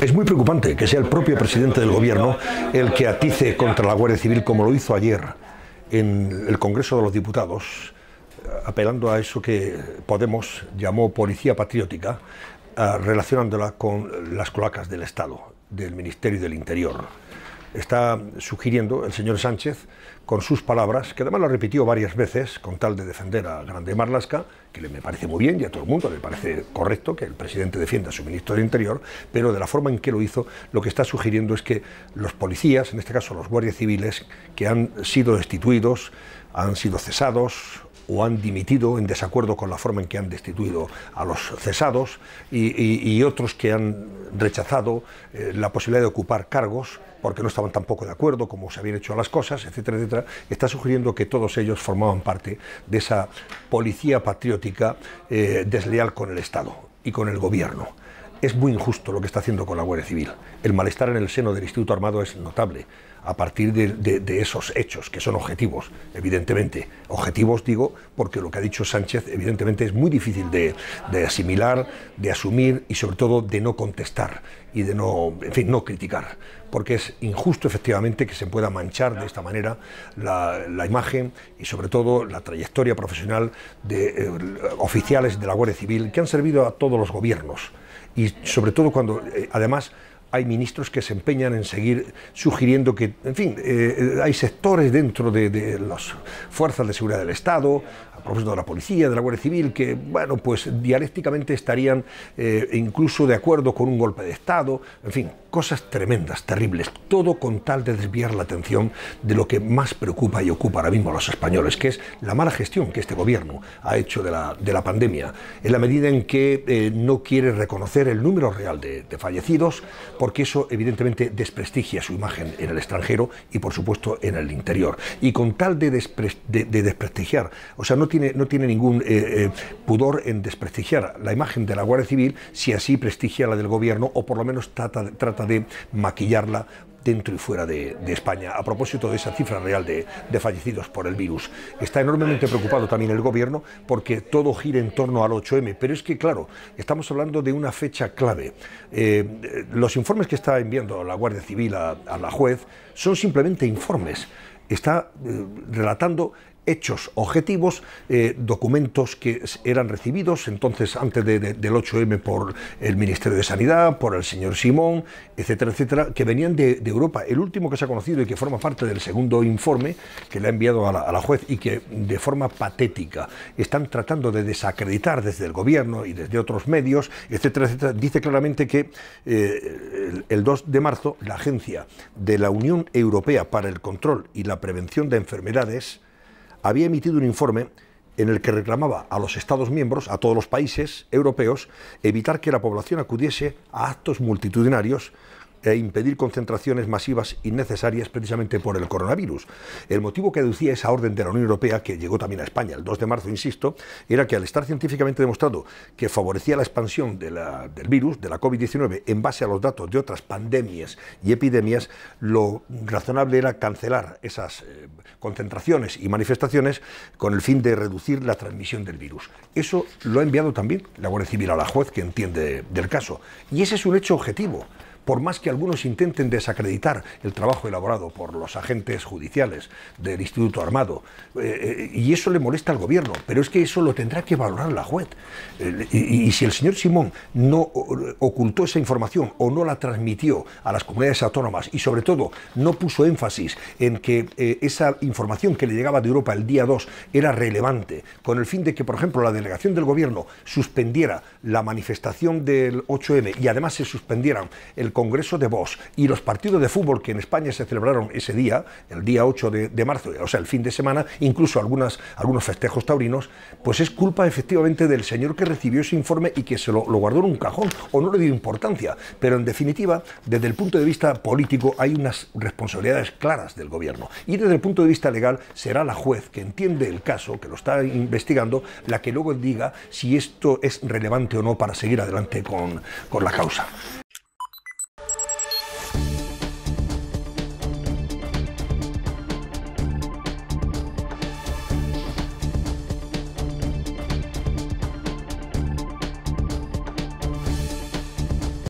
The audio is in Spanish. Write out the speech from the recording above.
Es muy preocupante que sea el propio presidente del Gobierno el que atice contra la Guardia Civil como lo hizo ayer en el Congreso de los Diputados, apelando a eso que Podemos llamó policía patriótica, ah, relacionándola con las cloacas del Estado, del Ministerio del Interior está sugiriendo el señor Sánchez con sus palabras, que además lo repitió varias veces con tal de defender a Grande Marlasca, que le me parece muy bien y a todo el mundo le parece correcto que el presidente defienda a su ministro del Interior, pero de la forma en que lo hizo, lo que está sugiriendo es que los policías, en este caso los guardias civiles, que han sido destituidos, han sido cesados o han dimitido en desacuerdo con la forma en que han destituido a los cesados y, otros que han rechazado eh, la posibilidad de ocupar cargos porque no estaban tampoco de acuerdo como se habían hecho las cosas, etcétera, etcétera, está sugiriendo que todos ellos formaban parte de esa policía patriótica eh, desleal con el Estado y con el gobierno. Es muy injusto lo que está haciendo con la Guardia Civil. El malestar en el seno del Instituto Armado es notable a partir de, esos hechos, que son objetivos, evidentemente. Objetivos digo porque lo que ha dicho Sánchez evidentemente es muy difícil de, asimilar, de asumir y sobre todo de no contestar y de no, en fin, no criticar, porque es injusto efectivamente que se pueda manchar de esta manera la, imagen y sobre todo la trayectoria profesional de eh, oficiales de la Guardia Civil que han servido a todos los gobiernos y sobre todo cuando eh, además hay ministros que se empeñan en seguir sugiriendo que, en fin, eh, eh, hay sectores dentro de, las fuerzas de seguridad del Estado, a propósito de la policía, de la Guardia Civil, que, bueno, pues dialécticamente estarían eh, incluso de acuerdo con un golpe de Estado, en fin, cosas tremendas, terribles, todo con tal de desviar la atención de lo que más preocupa y ocupa ahora mismo a los españoles, que es la mala gestión que este gobierno ha hecho de la, de la pandemia, en la medida en que eh, no quiere reconocer el número real de, fallecidos, porque eso evidentemente desprestigia su imagen en el extranjero y por supuesto en el interior. Y con tal de, desprestigiar, o sea, no tiene, no tiene ningún eh, eh, pudor en desprestigiar la imagen de la Guardia Civil si así prestigia la del gobierno o por lo menos trata de maquillarla dentro y fuera de, España. A propósito de esa cifra real de, fallecidos por el virus, está enormemente preocupado también el gobierno porque todo gira en torno al 8M, pero es que, claro, estamos hablando de una fecha clave. Eh, los informes que está enviando la Guardia Civil a, la juez son simplemente informes está eh, relatando hechos objetivos, eh, documentos que eran recibidos entonces antes del 8M por el Ministerio de Sanidad, por el señor Simón, etcétera, etcétera, que venían de, Europa. El último que se ha conocido y que forma parte del segundo informe que le ha enviado a la, juez y que de forma patética están tratando de desacreditar desde el gobierno y desde otros medios, etcétera, etcétera, dice claramente que eh, el 2 de marzo la Agencia de la Unión Europea para el Control y la Prevención de Enfermedades, había emitido un informe en el que reclamaba a los Estados miembros, a todos los países europeos, evitar que la población acudiese a actos multitudinarios e impedir concentraciones masivas innecesarias precisamente por el coronavirus. El motivo que deducía esa orden de la Unión Europea, que llegó también a España el 2 de marzo, insisto, era que al estar científicamente demostrado que favorecía la expansión del virus, de la COVID-19, en base a los datos de otras pandemias y epidemias, lo razonable era cancelar esas eh, concentraciones y manifestaciones con el fin de reducir la transmisión del virus. Eso lo ha enviado también la Guardia Civil a la juez que entiende del caso. Y ese es un hecho objetivo por más que algunos intenten desacreditar el trabajo elaborado por los agentes judiciales del Instituto Armado. Eh, eh, y eso le molesta al gobierno, pero es que eso lo tendrá que valorar la juez. y, si el señor Simón no ocultó esa información o no la transmitió a las comunidades autónomas y sobre todo no puso énfasis en que eh, esa información que le llegaba de Europa el día 2 era relevante, con el fin de que, por ejemplo, la delegación del gobierno suspendiera la manifestación del 8M y además se suspendieran el Congreso de Vox y los partidos de fútbol que en España se celebraron ese día, el día 8 de, marzo, o sea, el fin de semana, incluso algunas, algunos festejos taurinos, pues es culpa efectivamente del señor que recibió ese informe y que se lo, lo guardó en un cajón o no le dio importancia. Pero en definitiva, desde el punto de vista político hay unas responsabilidades claras del gobierno. Y desde el punto de vista legal será la juez que entiende el caso, que lo está investigando, la que luego diga si esto es relevante o no para seguir adelante con, con la causa.